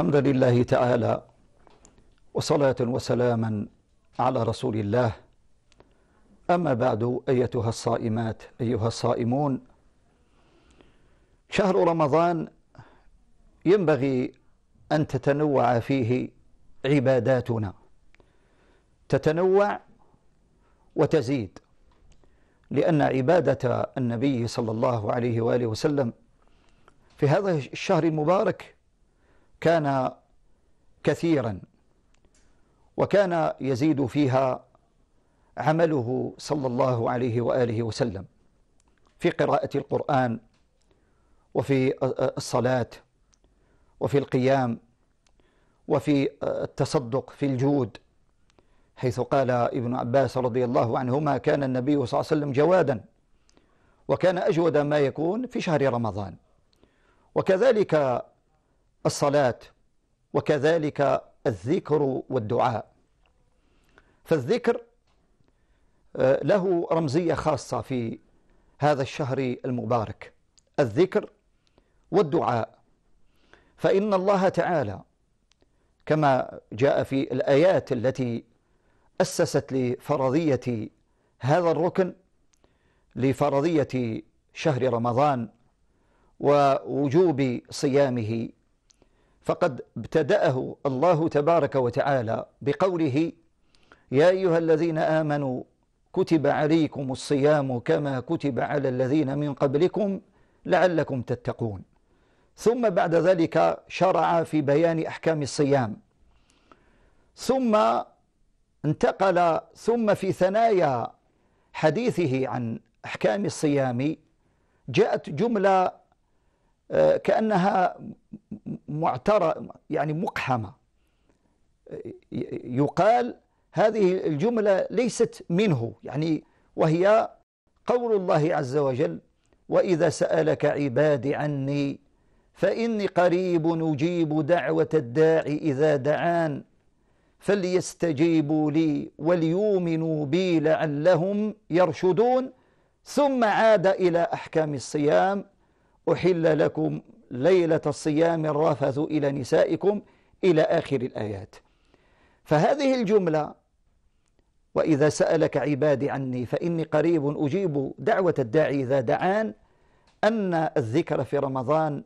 الحمد لله تعالى وصلاة وسلاما على رسول الله أما بعد أيتها الصائمات أيها الصائمون شهر رمضان ينبغي أن تتنوع فيه عباداتنا تتنوع وتزيد لأن عبادة النبي صلى الله عليه وآله وسلم في هذا الشهر المبارك كان كثيرا وكان يزيد فيها عمله صلى الله عليه واله وسلم في قراءه القران وفي الصلاه وفي القيام وفي التصدق في الجود حيث قال ابن عباس رضي الله عنهما كان النبي صلى الله عليه وسلم جوادا وكان اجود ما يكون في شهر رمضان وكذلك الصلاة وكذلك الذكر والدعاء فالذكر آه، له رمزية خاصة في هذا الشهر المبارك الذكر والدعاء فإن الله تعالى كما جاء في الآيات التي أسست لفرضية هذا الركن لفرضية شهر رمضان ووجوب صيامه فقد ابتدأه الله تبارك وتعالى بقوله يا أيها الذين آمنوا كتب عليكم الصيام كما كتب على الذين من قبلكم لعلكم تتقون ثم بعد ذلك شرع في بيان أحكام الصيام ثم انتقل ثم في ثنايا حديثه عن أحكام الصيام جاءت جملة آه، كأنها معترة يعني مقحمة آه، يقال هذه الجملة ليست منه يعني وهي قول الله عز وجل وإذا سألك عبادي عني فإني قريب أجيب دعوة الداع إذا دعان فليستجيبوا لي وليؤمنوا بي لعلهم يرشدون ثم عاد إلى أحكام الصيام أحل لكم ليلة الصيام الرافث إلى نسائكم إلى آخر الآيات فهذه الجملة وإذا سألك عبادي عني فإني قريب أجيب دعوة الداعي إذا دعان أن الذكر في رمضان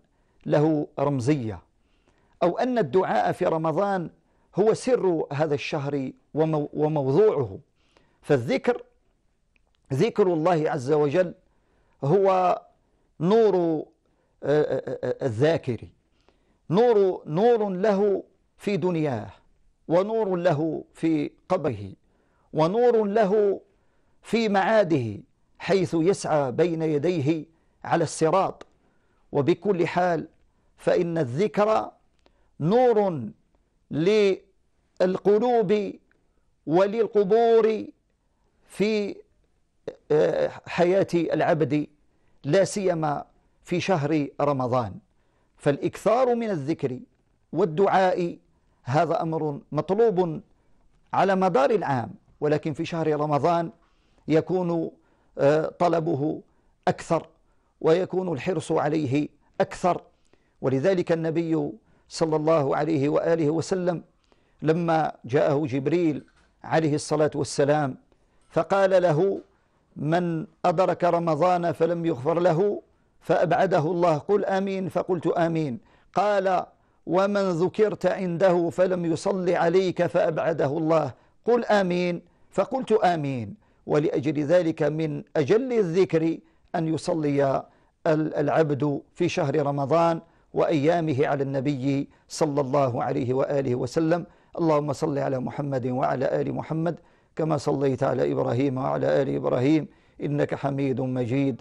له رمزية أو أن الدعاء في رمضان هو سر هذا الشهر وموضوعه فالذكر ذكر الله عز وجل هو نور الذاكر نور نور له في دنياه ونور له في قبره ونور له في معاده حيث يسعى بين يديه على الصراط وبكل حال فإن الذكر نور للقلوب وللقبور في آه، حياة العبد لا سيما في شهر رمضان فالإكثار من الذكر والدعاء هذا أمر مطلوب على مدار العام ولكن في شهر رمضان يكون آه، طلبه أكثر ويكون الحرص عليه أكثر ولذلك النبي صلى الله عليه وآله وسلم لما جاءه جبريل عليه الصلاة والسلام فقال له من أدرك رمضان فلم يغفر له فأبعده الله قل آمين فقلت آمين قال ومن ذكرت عنده فلم يصلي عليك فأبعده الله قل آمين فقلت آمين ولأجل ذلك من أجل الذكر أن يصلي العبد في شهر رمضان وأيامه على النبي صلى الله عليه وآله وسلم اللهم صل على محمد وعلى آل محمد كما صليت على إبراهيم وعلى آل إبراهيم إنك حميد مجيد